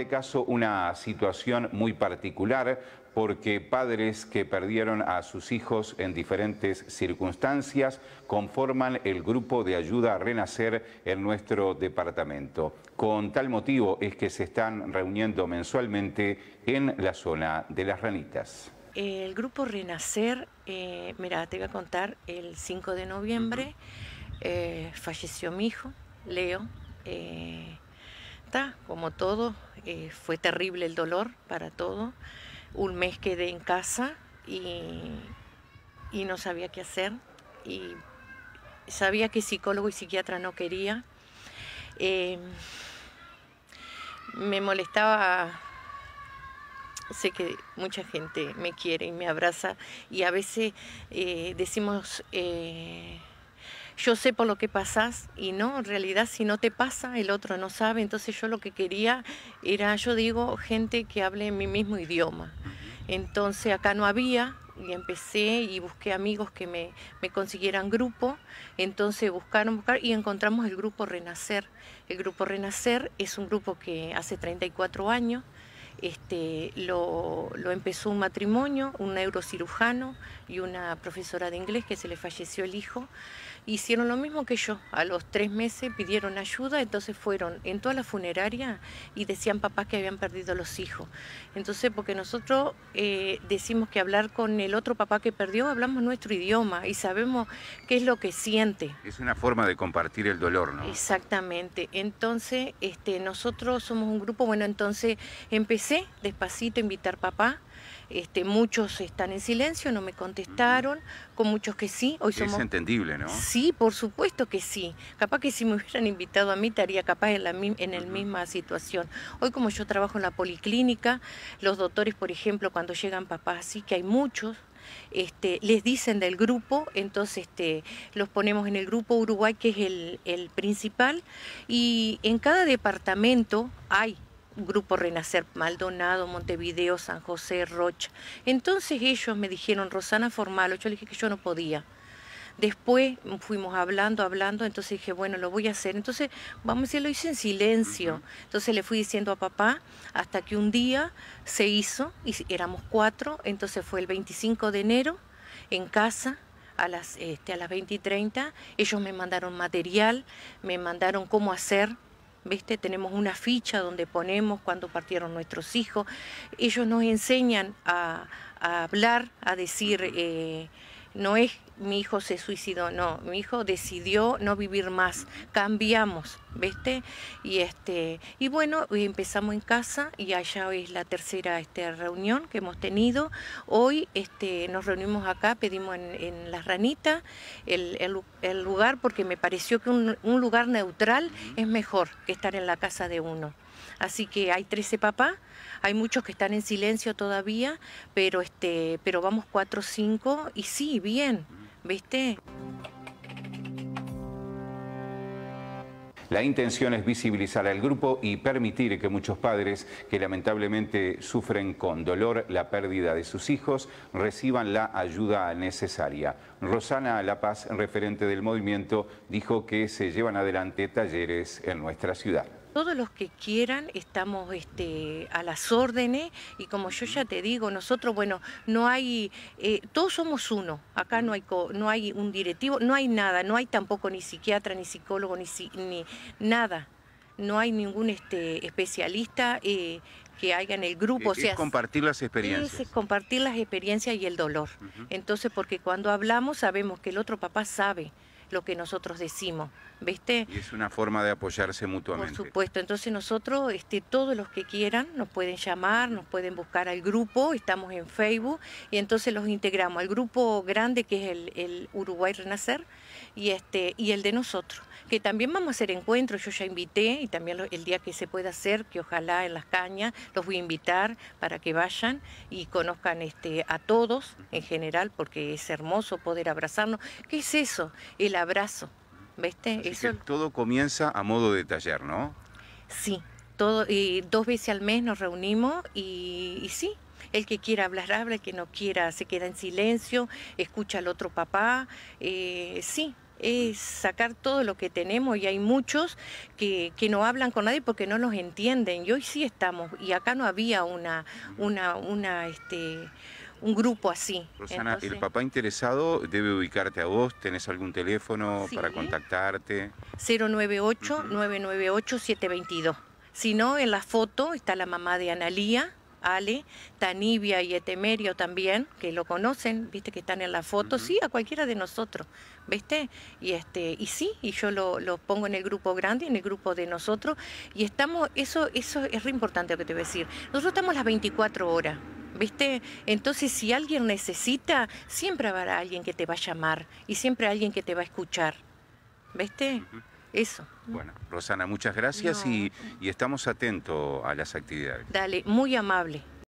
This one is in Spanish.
este caso una situación muy particular porque padres que perdieron a sus hijos en diferentes circunstancias conforman el grupo de ayuda a renacer en nuestro departamento. Con tal motivo es que se están reuniendo mensualmente en la zona de las ranitas. El grupo Renacer, eh, mira, te voy a contar, el 5 de noviembre eh, falleció mi hijo, Leo. Eh, como todo, eh, fue terrible el dolor para todo. Un mes quedé en casa y, no sabía qué hacer y sabía que psicólogo y psiquiatra no quería. Em, me molestaba, sé que mucha gente me quiere y me abraza y a veces eh, decimos... Eh, yo sé por lo que pasas y no, en realidad si no te pasa, el otro no sabe. Entonces yo lo que quería era, yo digo, gente que hable mi mismo idioma. Entonces acá no había, y empecé y busqué amigos que me, consiguieran grupo. Entonces buscaron, buscar y encontramos el grupo Renacer. El grupo Renacer es un grupo que hace 34 años este, lo, empezó un matrimonio, un neurocirujano y una profesora de inglés que se le falleció el hijo. Hicieron lo mismo que yo. A los tres meses pidieron ayuda, entonces fueron en toda la funeraria y decían papás que habían perdido los hijos. Entonces, porque nosotros eh, decimos que hablar con el otro papá que perdió, hablamos nuestro idioma y sabemos qué es lo que siente. Es una forma de compartir el dolor, ¿no? Exactamente. Entonces, este, nosotros somos un grupo, bueno, entonces empezamos despacito invitar papá. Este, muchos están en silencio, no me contestaron, con muchos que sí. Hoy somos... Es entendible, ¿no? Sí, por supuesto que sí. Capaz que si me hubieran invitado a mí estaría capaz en la en el misma situación. Hoy como yo trabajo en la policlínica, los doctores, por ejemplo, cuando llegan papás así, que hay muchos, este, les dicen del grupo, entonces este, los ponemos en el grupo Uruguay, que es el, el principal, y en cada departamento hay Grupo Renacer Maldonado, Montevideo, San José, Rocha. Entonces ellos me dijeron, Rosana, formalo. Yo le dije que yo no podía. Después fuimos hablando, hablando, entonces dije, bueno, lo voy a hacer. Entonces, vamos a decir, lo hice en silencio. Entonces le fui diciendo a papá hasta que un día se hizo, y éramos cuatro, entonces fue el 25 de enero en casa, a las, este, a las 20 y 30. Ellos me mandaron material, me mandaron cómo hacer, ¿viste? Tenemos una ficha donde ponemos cuándo partieron nuestros hijos. Ellos nos enseñan a, hablar, a decir, eh, no es mi hijo se suicidó, no, mi hijo decidió no vivir más, cambiamos. ¿viste? Y este y bueno, hoy empezamos en casa y allá hoy es la tercera este, reunión que hemos tenido. Hoy este, nos reunimos acá, pedimos en, en Las Ranitas el, lugar porque me pareció que un, lugar neutral es mejor que estar en la casa de uno. Así que hay 13 papás, hay muchos que están en silencio todavía, pero este, pero vamos 4 o 5 y sí, bien, ¿viste? La intención es visibilizar al grupo y permitir que muchos padres que lamentablemente sufren con dolor la pérdida de sus hijos reciban la ayuda necesaria. Rosana La Paz, referente del movimiento, dijo que se llevan adelante talleres en nuestra ciudad. Todos los que quieran estamos este, a las órdenes y como yo ya te digo, nosotros, bueno, no hay, eh, todos somos uno, acá no hay, no hay un directivo, no hay nada, no hay tampoco ni psiquiatra, ni psicólogo, ni, ni nada, no hay ningún este, especialista. Eh, que haya en el grupo. Es, compartir las experiencias. compartir las experiencias y el dolor. Entonces, porque cuando hablamos sabemos que el otro papá sabe lo que nosotros decimos, ¿viste? Y es una forma de apoyarse mutuamente. Por supuesto, entonces nosotros, este, todos los que quieran, nos pueden llamar, nos pueden buscar al grupo, estamos en Facebook, y entonces los integramos al grupo grande que es el, Uruguay Renacer y, este, y el de nosotros, que también vamos a hacer encuentros, yo ya invité, y también el día que se pueda hacer, que ojalá en las cañas, los voy a invitar para que vayan y conozcan este, a todos en general, porque es hermoso poder abrazarnos. ¿Qué es eso? El abrazo, ¿viste? todo comienza a modo de taller, ¿no? Sí, todo, y dos veces al mes nos reunimos y, sí, el que quiera hablar habla, el que no quiera se queda en silencio, escucha al otro papá, eh, sí, es sacar todo lo que tenemos y hay muchos que, que, no hablan con nadie porque no nos entienden y hoy sí estamos y acá no había una, una, una, este, un grupo así. Rosana, el papá interesado debe ubicarte a vos, ¿tenés algún teléfono para contactarte? 098-998-722. Si no, en la foto está la mamá de Analía, Ale, Tanibia y Etemerio también, que lo conocen, viste que están en la foto, sí, a cualquiera de nosotros, ¿viste? Y este, y sí, y yo lo, pongo en el grupo grande, en el grupo de nosotros, y estamos, eso, eso es re importante lo que te voy a decir. Nosotros estamos las 24 horas. ¿Viste? Entonces, si alguien necesita, siempre habrá alguien que te va a llamar y siempre alguien que te va a escuchar. ¿Viste? Eso. Bueno, Rosana, muchas gracias y estamos atentos a las actividades. Dale, muy amable.